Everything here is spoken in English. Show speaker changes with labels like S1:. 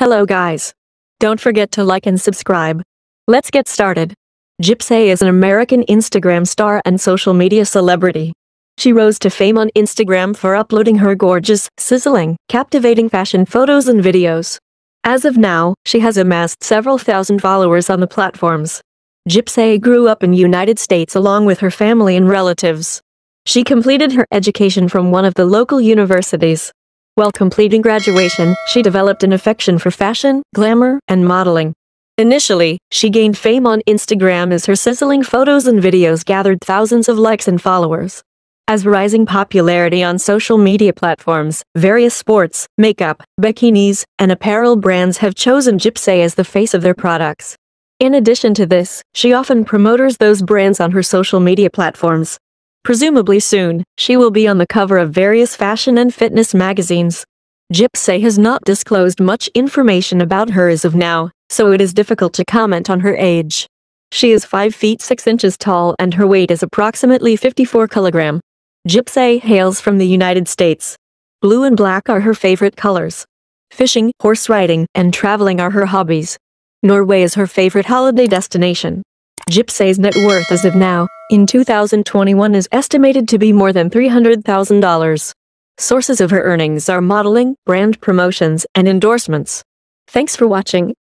S1: Hello guys. Don't forget to like and subscribe. Let's get started. Gypsy is an American Instagram star and social media celebrity. She rose to fame on Instagram for uploading her gorgeous, sizzling, captivating fashion photos and videos. As of now, she has amassed several thousand followers on the platforms. Gypsy grew up in United States along with her family and relatives. She completed her education from one of the local universities. While completing graduation, she developed an affection for fashion, glamour, and modeling. Initially, she gained fame on Instagram as her sizzling photos and videos gathered thousands of likes and followers. As rising popularity on social media platforms, various sports, makeup, bikinis, and apparel brands have chosen Gypsy as the face of their products. In addition to this, she often promoters those brands on her social media platforms, Presumably soon, she will be on the cover of various fashion and fitness magazines. Gypsy has not disclosed much information about her as of now, so it is difficult to comment on her age. She is 5 feet 6 inches tall and her weight is approximately 54 kilogram. Gypsy hails from the United States. Blue and black are her favorite colors. Fishing, horse riding, and traveling are her hobbies. Norway is her favorite holiday destination. Gypsy's net worth as of now, in 2021 is estimated to be more than $300,000. Sources of her earnings are modeling, brand promotions, and endorsements. Thanks for watching.